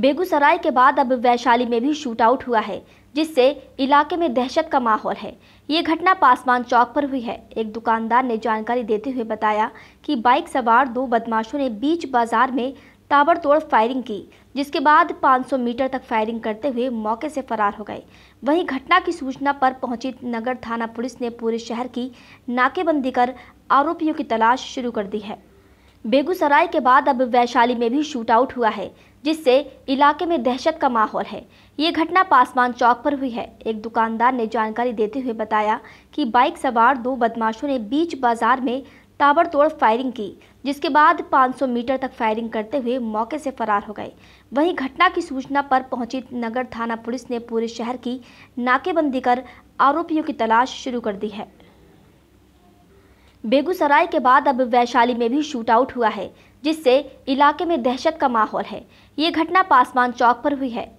बेगूसराय के बाद अब वैशाली में भी शूटआउट हुआ है जिससे इलाके में दहशत का माहौल है ये घटना पासवान चौक पर हुई है एक दुकानदार ने जानकारी देते हुए बताया कि बाइक सवार दो बदमाशों ने बीच बाजार में ताबड़तोड़ फायरिंग की जिसके बाद 500 मीटर तक फायरिंग करते हुए मौके से फरार हो गए वहीं घटना की सूचना पर पहुंची नगर थाना पुलिस ने पूरे शहर की नाकेबंदी कर आरोपियों की तलाश शुरू कर दी है बेगूसराय के बाद अब वैशाली में भी शूटआउट हुआ है जिससे इलाके में दहशत का माहौल है ये घटना पासवान चौक पर हुई है एक दुकानदार ने जानकारी देते हुए बताया कि बाइक सवार दो बदमाशों ने बीच बाजार में ताबड़तोड़ फायरिंग की जिसके बाद 500 मीटर तक फायरिंग करते हुए मौके से फरार हो गए वहीं घटना की सूचना पर पहुंची नगर थाना पुलिस ने पूरे शहर की नाकेबंदी कर आरोपियों की तलाश शुरू कर दी है बेगूसराय के बाद अब वैशाली में भी शूटआउट हुआ है जिससे इलाके में दहशत का माहौल है ये घटना पासवान चौक पर हुई है